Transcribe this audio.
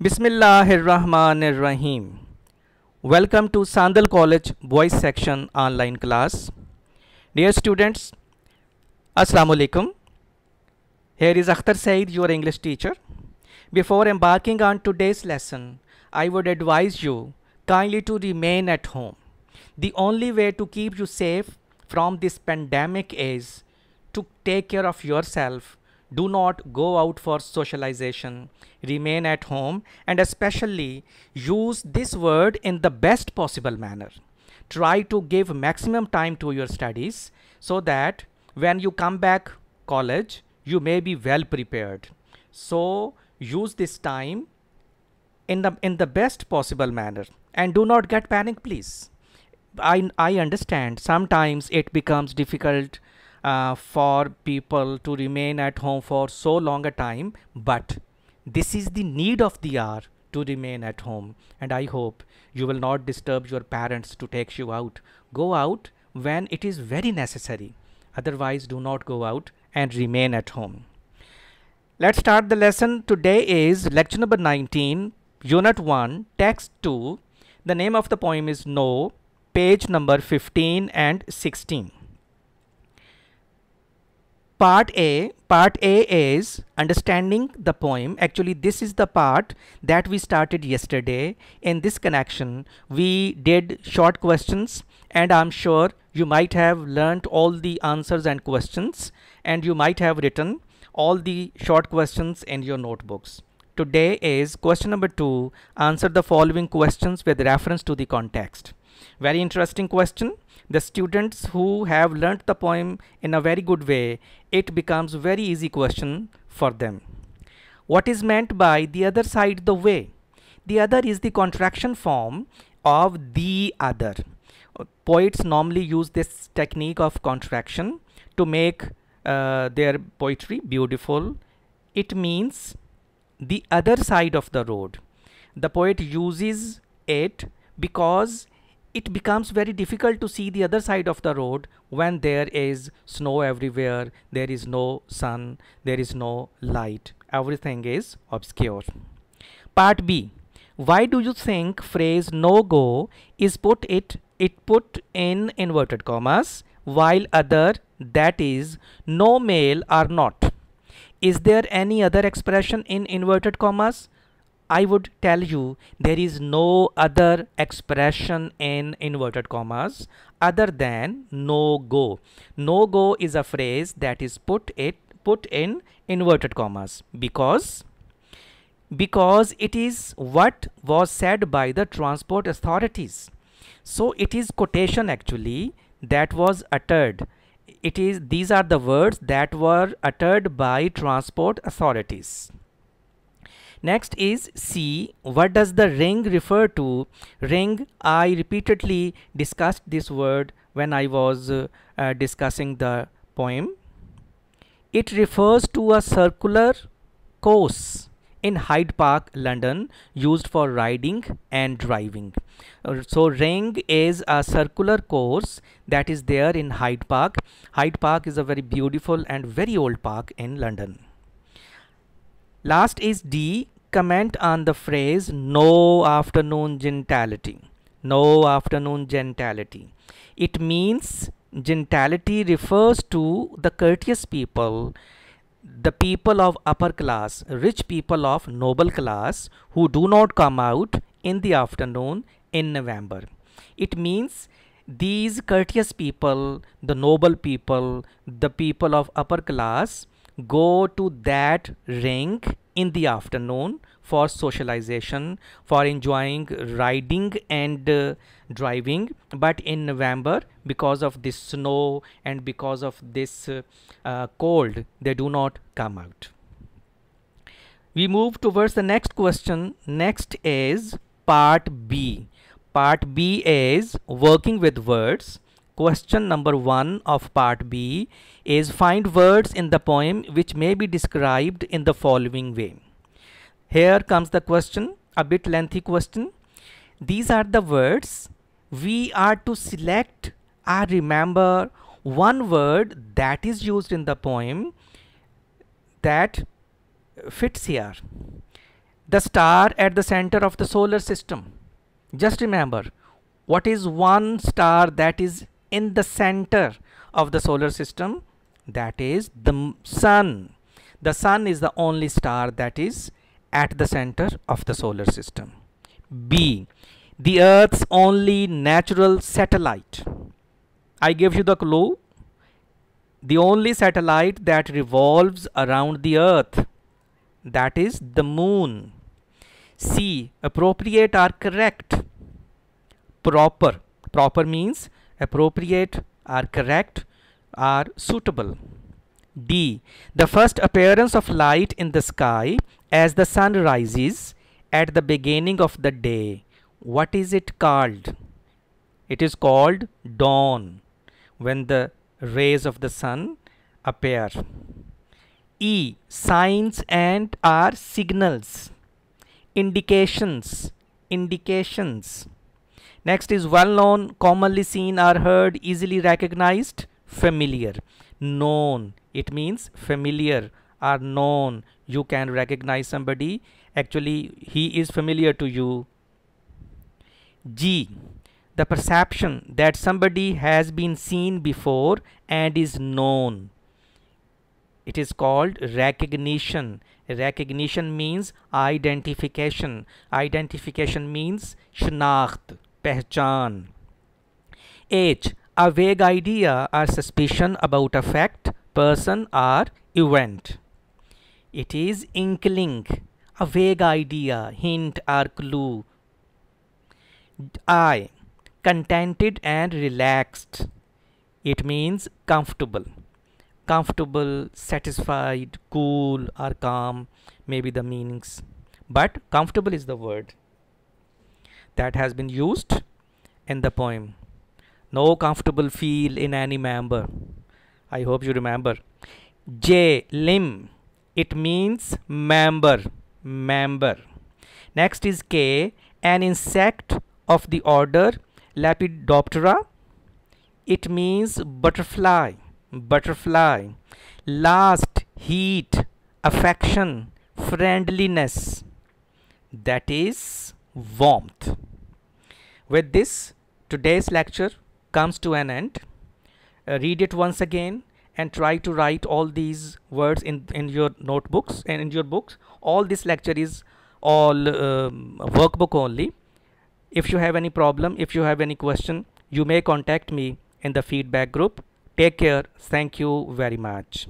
Bismillahirrahmanirrahim. Welcome to Sandal College Boys Section online class. Dear students, Assalamu alaikum. Here is Akhtar Saeed, your English teacher. Before embarking on today's lesson, I would advise you kindly to remain at home. The only way to keep you safe from this pandemic is to take care of yourself do not go out for socialization, remain at home, and especially use this word in the best possible manner. Try to give maximum time to your studies so that when you come back college, you may be well prepared. So use this time in the in the best possible manner and do not get panic please. I, I understand sometimes it becomes difficult uh, for people to remain at home for so long a time but this is the need of the hour to remain at home and i hope you will not disturb your parents to take you out go out when it is very necessary otherwise do not go out and remain at home let's start the lesson today is lecture number 19 unit 1 text 2 the name of the poem is no page number 15 and 16 part A, part A is understanding the poem. Actually, this is the part that we started yesterday. In this connection, we did short questions and I'm sure you might have learnt all the answers and questions and you might have written all the short questions in your notebooks. Today is question number two, answer the following questions with reference to the context. Very interesting question. The students who have learnt the poem in a very good way, it becomes very easy question for them. What is meant by the other side the way? The other is the contraction form of the other. Poets normally use this technique of contraction to make uh, their poetry beautiful. It means the other side of the road. The poet uses it because it becomes very difficult to see the other side of the road when there is snow everywhere, there is no sun, there is no light, everything is obscure. Part B. Why do you think phrase no go is put it it put in inverted commas while other that is no male are not? Is there any other expression in inverted commas? I would tell you there is no other expression in inverted commas other than no go. No go is a phrase that is put it put in inverted commas because because it is what was said by the transport authorities. So it is quotation actually that was uttered. It is these are the words that were uttered by transport authorities. Next is C. What does the ring refer to? Ring, I repeatedly discussed this word when I was uh, uh, discussing the poem. It refers to a circular course in Hyde Park, London, used for riding and driving. Uh, so ring is a circular course that is there in Hyde Park. Hyde Park is a very beautiful and very old park in London. Last is D, comment on the phrase no afternoon gentility. No afternoon gentility. It means gentility refers to the courteous people, the people of upper class, rich people of noble class who do not come out in the afternoon in November. It means these courteous people, the noble people, the people of upper class go to that rink in the afternoon for socialization, for enjoying riding and uh, driving. But in November, because of this snow and because of this uh, uh, cold, they do not come out. We move towards the next question. Next is part B. Part B is working with words. Question number 1 of part B is find words in the poem which may be described in the following way. Here comes the question, a bit lengthy question. These are the words we are to select or remember one word that is used in the poem that fits here. The star at the center of the solar system. Just remember what is one star that is in the center of the solar system that is the sun the sun is the only star that is at the center of the solar system b the earth's only natural satellite i gave you the clue the only satellite that revolves around the earth that is the moon c appropriate or correct proper proper means appropriate, are correct, are suitable. D. The first appearance of light in the sky as the sun rises at the beginning of the day. What is it called? It is called dawn when the rays of the sun appear. E. Signs and are signals, indications, indications. Next is well known, commonly seen or heard, easily recognized, familiar. Known, it means familiar or known. You can recognize somebody. Actually, he is familiar to you. G, the perception that somebody has been seen before and is known. It is called recognition. Recognition means identification. Identification means schnacht pehchan. H. A vague idea or suspicion about a fact, person or event. It is inkling, a vague idea, hint or clue. I. Contented and relaxed. It means comfortable. Comfortable, satisfied, cool or calm may be the meanings. But comfortable is the word that has been used in the poem. No comfortable feel in any member. I hope you remember. J limb. It means member. Member. Next is K. An insect of the order Lepidoptera. It means butterfly. Butterfly. Last heat, affection, friendliness. That is warmth. With this, today's lecture comes to an end. Uh, read it once again and try to write all these words in, in your notebooks and in your books. All this lecture is all um, workbook only. If you have any problem, if you have any question, you may contact me in the feedback group. Take care. Thank you very much.